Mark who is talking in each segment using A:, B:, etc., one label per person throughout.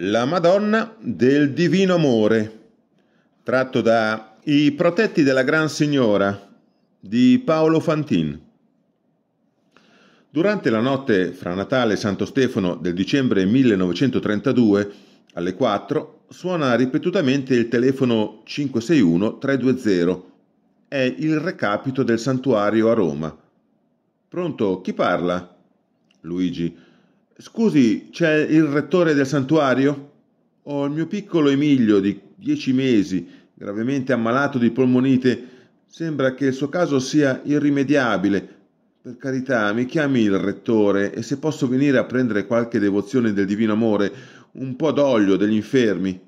A: La Madonna del Divino Amore, tratto da I protetti della Gran Signora di Paolo Fantin. Durante la notte fra Natale e Santo Stefano del dicembre 1932, alle 4, suona ripetutamente il telefono 561-320. È il recapito del santuario a Roma. Pronto, chi parla? Luigi. Scusi, c'è il rettore del santuario? Ho il mio piccolo Emilio di dieci mesi, gravemente ammalato di polmonite. Sembra che il suo caso sia irrimediabile. Per carità, mi chiami il rettore e se posso venire a prendere qualche devozione del divino amore, un po' d'olio degli infermi.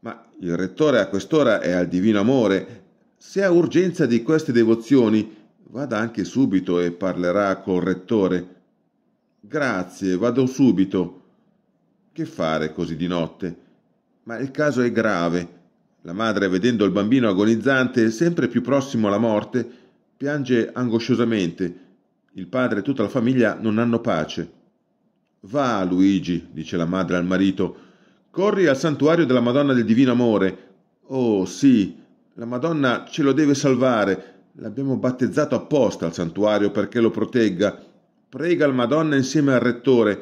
A: Ma il rettore a quest'ora è al divino amore. Se ha urgenza di queste devozioni, vada anche subito e parlerà col rettore. Grazie, vado subito. Che fare così di notte? Ma il caso è grave. La madre, vedendo il bambino agonizzante, sempre più prossimo alla morte, piange angosciosamente. Il padre e tutta la famiglia non hanno pace. Va, Luigi, dice la madre al marito, corri al santuario della Madonna del Divino Amore. Oh sì, la Madonna ce lo deve salvare. L'abbiamo battezzato apposta al santuario perché lo protegga Prega al Madonna insieme al rettore,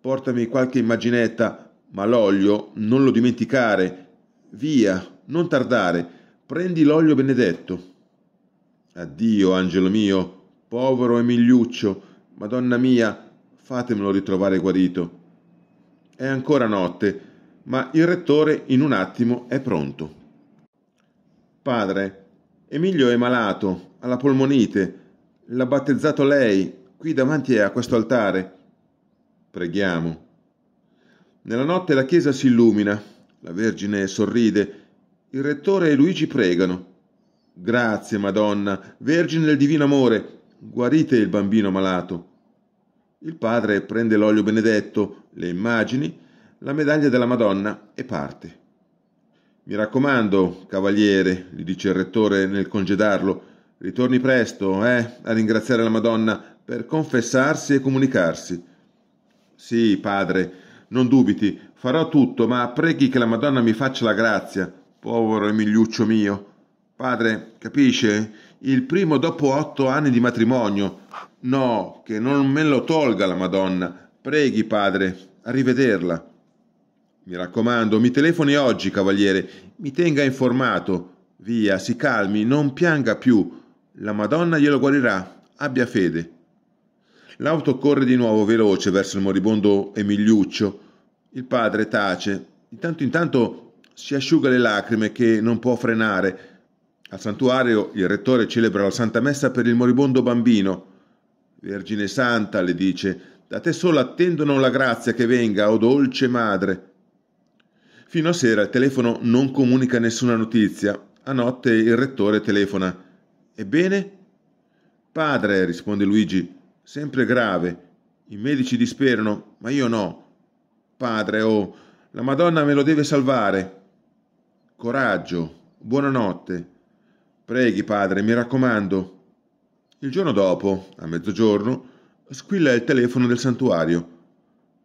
A: portami qualche immaginetta, ma l'olio non lo dimenticare. Via, non tardare, prendi l'olio benedetto. Addio, angelo mio, povero Emigliuccio, Madonna mia, fatemelo ritrovare guarito. È ancora notte, ma il rettore in un attimo è pronto. Padre, Emilio è malato, ha la polmonite, l'ha battezzato lei, qui davanti a questo altare. Preghiamo. Nella notte la chiesa si illumina, la Vergine sorride, il rettore e Luigi pregano. Grazie, Madonna, Vergine del Divino Amore, guarite il bambino malato. Il padre prende l'olio benedetto, le immagini, la medaglia della Madonna e parte. Mi raccomando, cavaliere, gli dice il rettore nel congedarlo, ritorni presto, eh, a ringraziare la Madonna per confessarsi e comunicarsi. Sì, padre, non dubiti, farò tutto, ma preghi che la Madonna mi faccia la grazia. Povero Emigliuccio mio. Padre, capisce? Il primo dopo otto anni di matrimonio. No, che non me lo tolga la Madonna. Preghi, padre, a rivederla. Mi raccomando, mi telefoni oggi, cavaliere. Mi tenga informato. Via, si calmi, non pianga più. La Madonna glielo guarirà. Abbia fede. L'auto corre di nuovo veloce verso il moribondo Emigliuccio. Il padre tace. Di tanto in tanto si asciuga le lacrime che non può frenare. Al santuario il rettore celebra la Santa Messa per il moribondo bambino. Vergine Santa, le dice, da te sola attendono la grazia che venga, o oh dolce madre. Fino a sera il telefono non comunica nessuna notizia. A notte il rettore telefona. Ebbene? Padre, risponde Luigi, sempre grave. I medici disperano, ma io no. Padre, oh, la Madonna me lo deve salvare. Coraggio, buonanotte. Preghi, padre, mi raccomando. Il giorno dopo, a mezzogiorno, squilla il telefono del santuario.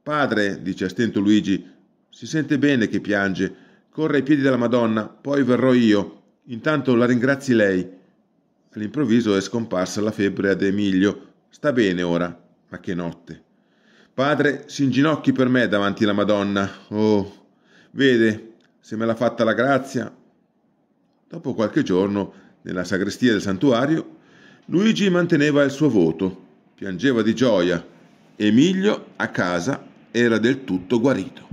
A: Padre, dice a stento Luigi, si sente bene che piange. Corre ai piedi della Madonna, poi verrò io. Intanto la ringrazi lei. All'improvviso è scomparsa la febbre ad Emilio Sta bene ora, ma che notte. Padre, si inginocchi per me davanti alla Madonna. Oh, vede, se me l'ha fatta la grazia. Dopo qualche giorno, nella sagrestia del santuario, Luigi manteneva il suo voto, piangeva di gioia. Emilio a casa era del tutto guarito.